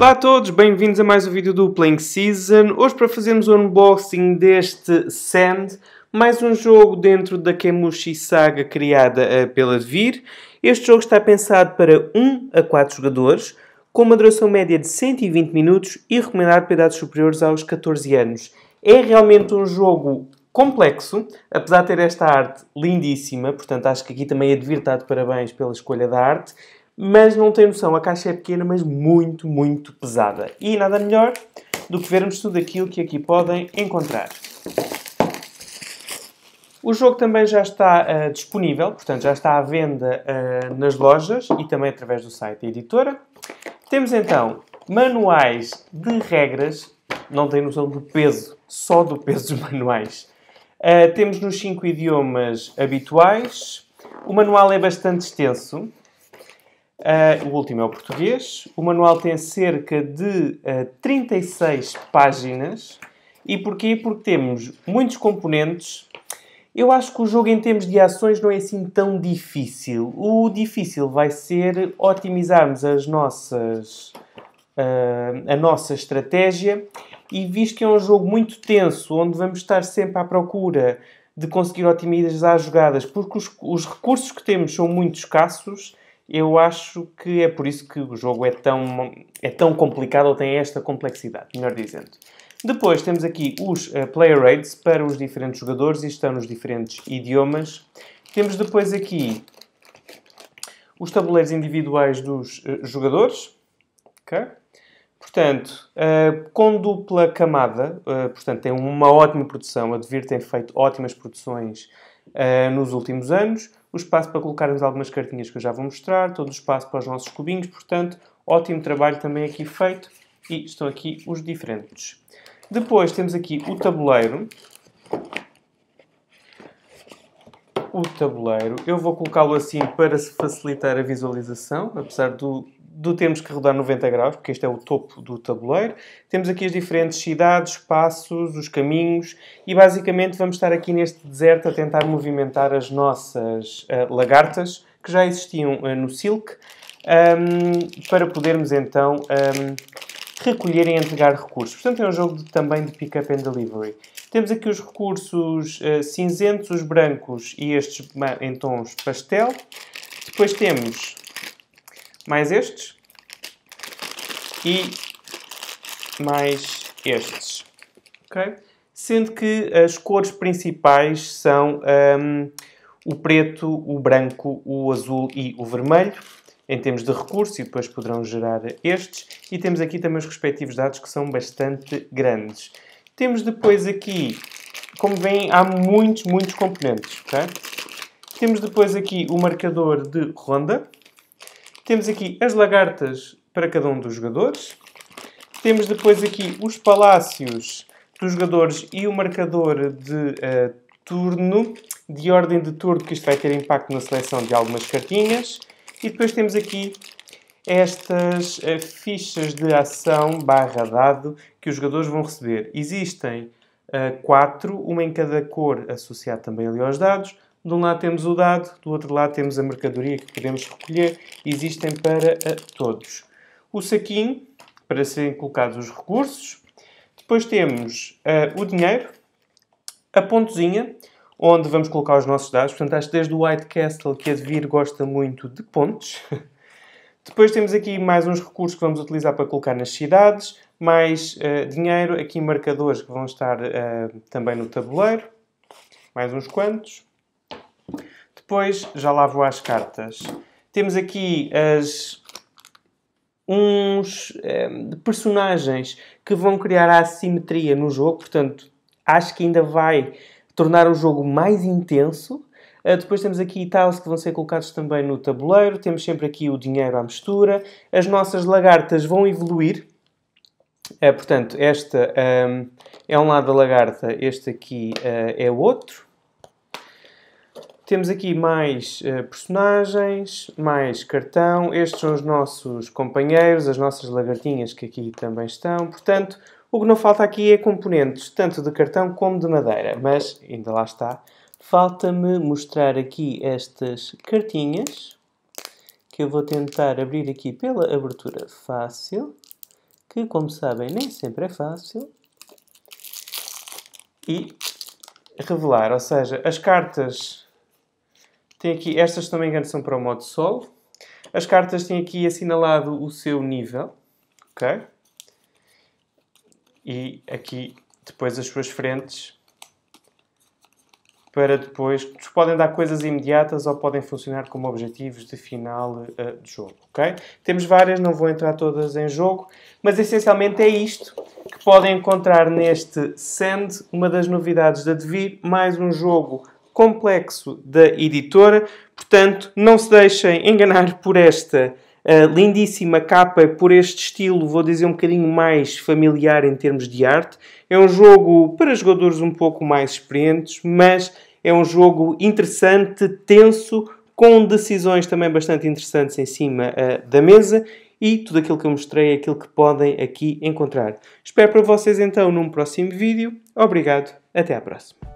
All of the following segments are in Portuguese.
Olá a todos, bem-vindos a mais um vídeo do Playing Season. Hoje para fazermos o unboxing deste Sand, mais um jogo dentro da Kemushi Saga criada eh, pela Vir. Este jogo está pensado para 1 a 4 jogadores, com uma duração média de 120 minutos e recomendado para idades superiores aos 14 anos. É realmente um jogo complexo, apesar de ter esta arte lindíssima, portanto acho que aqui também a Devir está de parabéns pela escolha da arte, mas não tem noção, a caixa é pequena, mas muito, muito pesada. E nada melhor do que vermos tudo aquilo que aqui podem encontrar. O jogo também já está uh, disponível, portanto já está à venda uh, nas lojas e também através do site da editora. Temos então manuais de regras, não tem noção do peso, só do peso dos manuais. Uh, temos nos 5 idiomas habituais. O manual é bastante extenso, Uh, o último é o português. O manual tem cerca de uh, eh, 36 páginas. E porquê? Porque temos muitos componentes. Eu acho que o jogo, em termos de ações, não é assim tão difícil. O difícil vai ser otimizarmos as nossas, uh, a nossa estratégia. E visto que é um jogo muito tenso, onde vamos estar sempre à procura de conseguir otimizar as jogadas, porque os, os recursos que temos são muito escassos eu acho que é por isso que o jogo é tão, é tão complicado ou tem esta complexidade, melhor dizendo. Depois temos aqui os uh, player rates para os diferentes jogadores e estão nos diferentes idiomas. Temos depois aqui os tabuleiros individuais dos uh, jogadores. Okay. Portanto, uh, com dupla camada, portanto, tem uma ótima produção, a Devir tem feito ótimas produções uh, nos últimos anos. O espaço para colocarmos algumas cartinhas que eu já vou mostrar, todo o espaço para os nossos cubinhos, portanto, ótimo trabalho também aqui feito e estão aqui os diferentes. Depois temos aqui o tabuleiro. O tabuleiro, eu vou colocá-lo assim para facilitar a visualização, apesar do do temos que rodar 90 graus, porque este é o topo do tabuleiro. Temos aqui as diferentes cidades, passos, os caminhos e basicamente vamos estar aqui neste deserto a tentar movimentar as nossas uh, lagartas que já existiam uh, no Silk um, para podermos então um, recolher e entregar recursos. Portanto, é um jogo de, também de pick-up and delivery. Temos aqui os recursos uh, cinzentos, os brancos e estes em tons pastel. Depois temos mais estes e mais estes. Okay? Sendo que as cores principais são um, o preto, o branco, o azul e o vermelho, em termos de recurso, e depois poderão gerar estes. E temos aqui também os respectivos dados que são bastante grandes. Temos depois aqui, como veem, há muitos, muitos componentes. Okay? Temos depois aqui o marcador de ronda, temos aqui as lagartas para cada um dos jogadores. Temos depois aqui os palácios dos jogadores e o marcador de uh, turno, de ordem de turno, que isto vai ter impacto na seleção de algumas cartinhas. E depois temos aqui estas uh, fichas de ação barra dado que os jogadores vão receber. Existem uh, quatro, uma em cada cor associada também ali aos dados. De um lado temos o dado, do outro lado temos a mercadoria que podemos recolher, existem para todos. O saquinho, para serem colocados os recursos. Depois temos uh, o dinheiro, a pontozinha, onde vamos colocar os nossos dados. Portanto, acho que desde o White Castle que a Devir gosta muito de pontos. Depois temos aqui mais uns recursos que vamos utilizar para colocar nas cidades, mais uh, dinheiro, aqui marcadores que vão estar uh, também no tabuleiro, mais uns quantos. Depois, já lá vou às cartas. Temos aqui as, uns um, eh, personagens que vão criar a assimetria no jogo, portanto, acho que ainda vai tornar o jogo mais intenso. Uh, depois temos aqui tiles que vão ser colocados também no tabuleiro, temos sempre aqui o dinheiro à mistura. As nossas lagartas vão evoluir. Uh, portanto, esta um, é um lado da lagarta, este aqui uh, é o outro. Temos aqui mais uh, personagens, mais cartão. Estes são os nossos companheiros, as nossas lagartinhas que aqui também estão. Portanto, o que não falta aqui é componentes, tanto de cartão como de madeira. Mas, ainda lá está, falta-me mostrar aqui estas cartinhas. Que eu vou tentar abrir aqui pela abertura fácil. Que, como sabem, nem sempre é fácil. E revelar, ou seja, as cartas tem aqui, estas também engano são para o modo solo. As cartas têm aqui assinalado o seu nível, ok? E aqui depois as suas frentes para depois, que podem dar coisas imediatas ou podem funcionar como objetivos de final uh, de jogo, ok? Temos várias, não vou entrar todas em jogo, mas essencialmente é isto que podem encontrar neste Send, uma das novidades da Devir, mais um jogo complexo da editora. Portanto, não se deixem enganar por esta uh, lindíssima capa, por este estilo, vou dizer um bocadinho mais familiar em termos de arte. É um jogo para jogadores um pouco mais experientes, mas é um jogo interessante, tenso, com decisões também bastante interessantes em cima uh, da mesa e tudo aquilo que eu mostrei é aquilo que podem aqui encontrar. Espero para vocês então num próximo vídeo. Obrigado, até à próxima.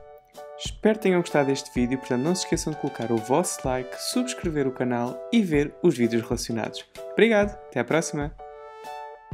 Espero que tenham gostado deste vídeo, portanto não se esqueçam de colocar o vosso like, subscrever o canal e ver os vídeos relacionados. Obrigado, até à próxima!